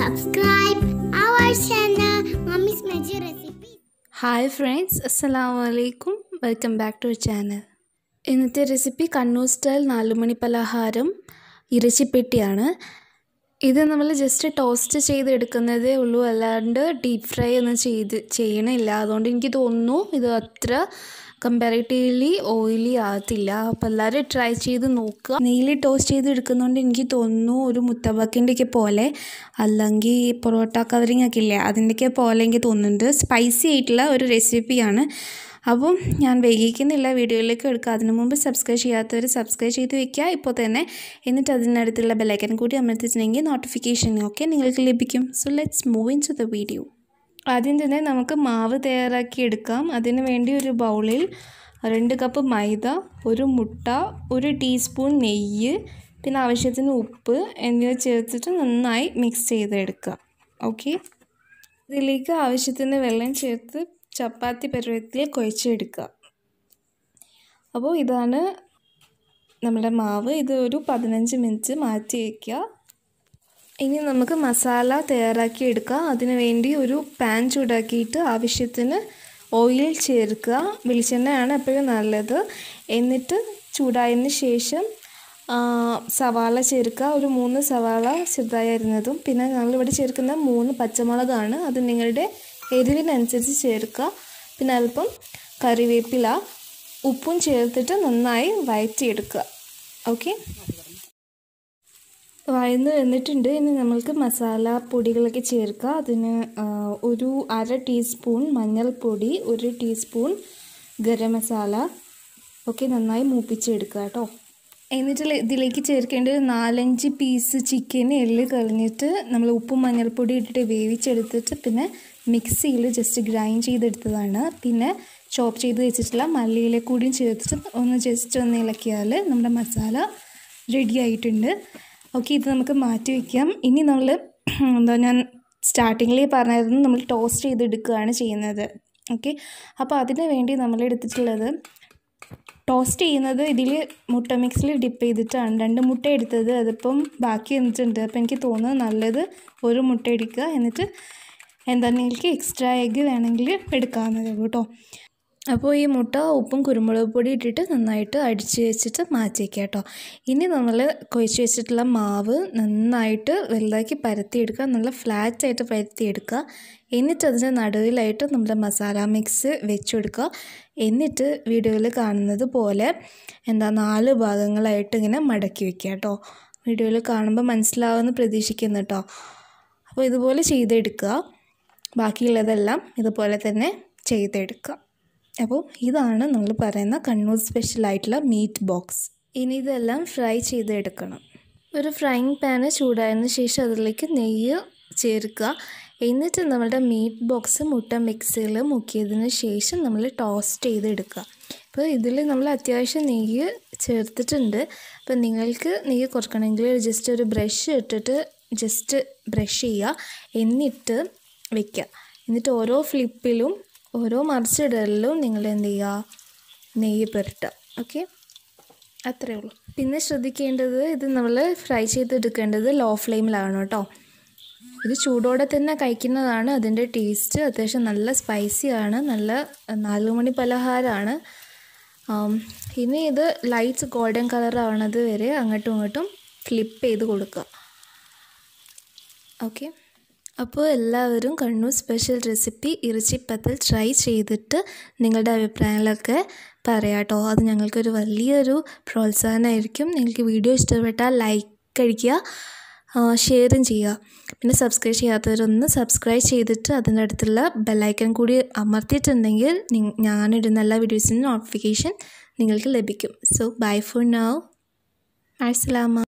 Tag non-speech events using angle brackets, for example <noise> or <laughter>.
subscribe our channel Mommy's Magic Recipe. Hi friends അസ്സലാമു അലൈക്കും welcome back to channel ഇന്നത്തെ recipe Kannur style നാലുമണി പലഹാരം ഇറച്ചിപ്പെട്ടിയാണ് ഇത് നമ്മൾ ജസ്റ്റ് ടോസ്റ്റ് ചെയ്തെടുക്കുന്നതേ ഉള്ളൂ അല്ലാണ്ട് ഡീപ്പ് ഫ്രൈ ഒന്നും ചെയ്ത് ചെയ്യണില്ല അതുകൊണ്ട് എനിക്ക് തോന്നുന്നു ഇത് അത്ര കമ്പാരിറ്റീവ്ലി ഓയിലി ആകത്തില്ല അപ്പോൾ എല്ലാവരും ട്രൈ ചെയ്ത് നോക്കുക നെയ്യിൽ ടോസ്റ്റ് ചെയ്ത് എടുക്കുന്നതുകൊണ്ട് എനിക്ക് തോന്നുന്നു ഒരു മുത്തബക്കിൻ്റെയൊക്കെ പോലെ അല്ലെങ്കിൽ പൊറോട്ട കവറിങ് ഒക്കെ ഇല്ലേ അതിൻ്റെയൊക്കെ പോലെ എനിക്ക് തോന്നുന്നുണ്ട് സ്പൈസി ആയിട്ടുള്ള ഒരു റെസിപ്പിയാണ് അപ്പം ഞാൻ വേഗിക്കുന്നില്ല വീഡിയോയിലേക്ക് എടുക്കുക അതിനു മുമ്പ് സബ്സ്ക്രൈബ് ചെയ്യാത്തവർ സബ്സ്ക്രൈബ് ചെയ്ത് വെക്കുക ഇപ്പോൾ തന്നെ എന്നിട്ട് അതിനടുത്തുള്ള ബെലൈക്കൻ കൂടി അമർത്തിച്ചിട്ടുണ്ടെങ്കിൽ നോട്ടിഫിക്കേഷൻ ഒക്കെ നിങ്ങൾക്ക് ലഭിക്കും so let's move into the video ആദ്യം തന്നെ നമുക്ക് മാവ് തയ്യാറാക്കി എടുക്കാം അതിന് വേണ്ടി ഒരു ബൗളിൽ രണ്ട് കപ്പ് മൈദ ഒരു മുട്ട ഒരു ടീസ്പൂൺ നെയ്യ് പിന്നെ ആവശ്യത്തിന് ഉപ്പ് എന്നിവ ചേർത്തിട്ട് നന്നായി മിക്സ് ചെയ്തെടുക്കുക ഓക്കെ ഇതിലേക്ക് ആവശ്യത്തിന് വെള്ളം ചേർത്ത് ചപ്പാത്തി പരുവത്തിൽ കുഴച്ചെടുക്കുക അപ്പോൾ ഇതാണ് നമ്മുടെ മാവ് ഇത് ഒരു പതിനഞ്ച് മിനിറ്റ് മാറ്റി വയ്ക്കുക ഇനി നമുക്ക് മസാല തയ്യാറാക്കി എടുക്കാം അതിനു വേണ്ടി ഒരു പാൻ ചൂടാക്കിയിട്ട് ആവശ്യത്തിന് ഓയിൽ ചേർക്കുക വെളിച്ചെണ്ണയാണ് എപ്പോഴും നല്ലത് എന്നിട്ട് ചൂടായതിന് ശേഷം സവാള ചേർക്കുക ഒരു മൂന്ന് സവാള ചെറുതായി അരിഞ്ഞതും പിന്നെ ഞങ്ങളിവിടെ ചേർക്കുന്ന മൂന്ന് പച്ചമുളകാണ് അത് നിങ്ങളുടെ എരിവിനനുസരിച്ച് ചേർക്കുക പിന്നെ അല്പം കറിവേപ്പില ഉപ്പും ചേർത്തിട്ട് നന്നായി വയറ്റിയെടുക്കുക ഓക്കെ വഴന്ന് വന്നിട്ടുണ്ട് ഇനി നമ്മൾക്ക് മസാല പൊടികളൊക്കെ ചേർക്കുക അതിന് ഒരു അര ടീസ്പൂൺ മഞ്ഞൾപ്പൊടി ഒരു ടീസ്പൂൺ ഗരം മസാല ഒക്കെ നന്നായി മൂപ്പിച്ചെടുക്കുക കേട്ടോ എന്നിട്ട് ഇതിലേക്ക് ചേർക്കേണ്ടത് നാലഞ്ച് പീസ് ചിക്കൻ എല്ല് കളഞ്ഞിട്ട് നമ്മൾ ഉപ്പും മഞ്ഞൾപ്പൊടി ഇട്ടിട്ട് വേവിച്ചെടുത്തിട്ട് പിന്നെ മിക്സിയിൽ ജസ്റ്റ് ഗ്രൈൻഡ് ചെയ്തെടുത്തതാണ് പിന്നെ ചോപ്പ് ചെയ്ത് വെച്ചിട്ടുള്ള മല്ലിയില കൂടിയും ചേർത്തിട്ട് ഒന്ന് ജസ്റ്റ് ഒന്ന് ഇളക്കിയാൽ നമ്മുടെ മസാല റെഡി ആയിട്ടുണ്ട് ഓക്കെ ഇത് നമുക്ക് മാറ്റി വയ്ക്കാം ഇനി നമ്മൾ <clears throat> എന്താ ഞാൻ സ്റ്റാർട്ടിങ്ങിൽ പറഞ്ഞായിരുന്നു നമ്മൾ ടോസ്റ്റ് ചെയ്തെടുക്കുകയാണ് ചെയ്യുന്നത് ഓക്കെ അപ്പോൾ അതിന് വേണ്ടി നമ്മൾ എടുത്തിട്ടുള്ളത് ടോസ്റ്റ് ചെയ്യുന്നത് ഇതിൽ മുട്ട മിക്സിൽ ഡിപ്പ് ചെയ്തിട്ടാണ് രണ്ട് മുട്ട എടുത്തത് അതിപ്പം ബാക്കി വന്നിട്ടുണ്ട് അപ്പോൾ എനിക്ക് തോന്നുന്നത് നല്ലത് ഒരു മുട്ട എടുക്കുക എന്നിട്ട് എന്താണെങ്കിൽ എക്സ്ട്രാ എഗ്ഗ് വേണമെങ്കിൽ എടുക്കാവുന്നതേ കേട്ടോ അപ്പോൾ ഈ മുട്ട ഉപ്പും കുരുമുളക് പൊടി ഇട്ടിട്ട് നന്നായിട്ട് അടിച്ച് വെച്ചിട്ട് മാറ്റി കേട്ടോ ഇനി നമ്മൾ കുഴച്ച് വെച്ചിട്ടുള്ള മാവ് നന്നായിട്ട് വലുതാക്കി പരത്തിയെടുക്കുക നല്ല ഫ്ലാറ്റ് പരത്തി പരത്തിയെടുക്കുക എന്നിട്ട് അതിൻ്റെ നടുവിലായിട്ട് നമ്മുടെ മസാല മിക്സ് വെച്ചെടുക്കുക എന്നിട്ട് വീഡിയോയിൽ കാണുന്നത് പോലെ എന്താ നാല് ഭാഗങ്ങളായിട്ട് ഇങ്ങനെ മടക്കി വെക്കുക കേട്ടോ വീഡിയോയിൽ കാണുമ്പോൾ മനസ്സിലാവുമെന്ന് പ്രതീക്ഷിക്കുന്നു കേട്ടോ അപ്പോൾ ഇതുപോലെ ചെയ്തെടുക്കുക ബാക്കിയുള്ളതെല്ലാം ഇതുപോലെ തന്നെ ചെയ്തെടുക്കുക അപ്പോൾ ഇതാണ് നമ്മൾ പറയുന്ന കണ്ണൂർ സ്പെഷ്യലായിട്ടുള്ള മീറ്റ് ബോക്സ് ഇനി ഇതെല്ലാം ഫ്രൈ ചെയ്തെടുക്കണം ഒരു ഫ്രൈയിങ് പാന് ചൂടായതിനു ശേഷം അതിലേക്ക് നെയ്യ് ചേർക്കുക എന്നിട്ട് നമ്മുടെ മീറ്റ് ബോക്സ് മുട്ട മിക്സിയിൽ മുക്കിയതിന് ശേഷം നമ്മൾ ടോസ്റ്റ് ചെയ്തെടുക്കുക അപ്പോൾ ഇതിൽ നമ്മൾ അത്യാവശ്യം നെയ്യ് ചേർത്തിട്ടുണ്ട് അപ്പോൾ നിങ്ങൾക്ക് നെയ്യ് കുറക്കണമെങ്കിൽ ജസ്റ്റ് ഒരു ബ്രഷ് ഇട്ടിട്ട് ജസ്റ്റ് ബ്രഷ് ചെയ്യുക എന്നിട്ട് വയ്ക്കുക എന്നിട്ട് ഓരോ ഫ്ലിപ്പിലും ഓരോ മറിച്ചിടലിലും നിങ്ങൾ എന്ത് ചെയ്യുക നെയ്യ് പുരട്ടുക ഓക്കെ അത്രേ ഉള്ളൂ പിന്നെ ശ്രദ്ധിക്കേണ്ടത് ഇത് നമ്മൾ ഫ്രൈ ചെയ്തെടുക്കേണ്ടത് ലോ ഫ്ലെയിമിലാണ് കേട്ടോ ഇത് ചൂടോടെ തന്നെ കഴിക്കുന്നതാണ് അതിൻ്റെ ടേസ്റ്റ് അത്യാവശ്യം നല്ല സ്പൈസിയാണ് നല്ല നാലുമണി പലഹാരമാണ് ഇനി ഇത് ലൈറ്റ്സ് ഗോൾഡൻ കളർ ആവണത് വരെ അങ്ങോട്ടും ഇങ്ങോട്ടും ഫ്ലിപ്പ് ചെയ്ത് കൊടുക്കുക ഓക്കെ അപ്പോൾ എല്ലാവരും കണ്ണൂർ സ്പെഷ്യൽ റെസിപ്പി ഇറച്ചിപ്പത്തൽ ട്രൈ ചെയ്തിട്ട് നിങ്ങളുടെ അഭിപ്രായങ്ങളൊക്കെ പറയാം കേട്ടോ അത് ഞങ്ങൾക്കൊരു വലിയൊരു പ്രോത്സാഹനമായിരിക്കും നിങ്ങൾക്ക് വീഡിയോ ഇഷ്ടപ്പെട്ടാൽ ലൈക്ക് അടിക്കുക ഷെയറും ചെയ്യുക പിന്നെ സബ്സ്ക്രൈബ് ചെയ്യാത്തവരൊന്ന് സബ്സ്ക്രൈബ് ചെയ്തിട്ട് അതിൻ്റെ അടുത്തുള്ള ബെല്ലൈക്കൺ കൂടി അമർത്തിയിട്ടുണ്ടെങ്കിൽ ഞാനിടുന്ന എല്ലാ വീഡിയോസിൻ്റെ നോട്ടിഫിക്കേഷൻ നിങ്ങൾക്ക് ലഭിക്കും സോ ബൈ ഫോർ നൗ അസ്സലാമ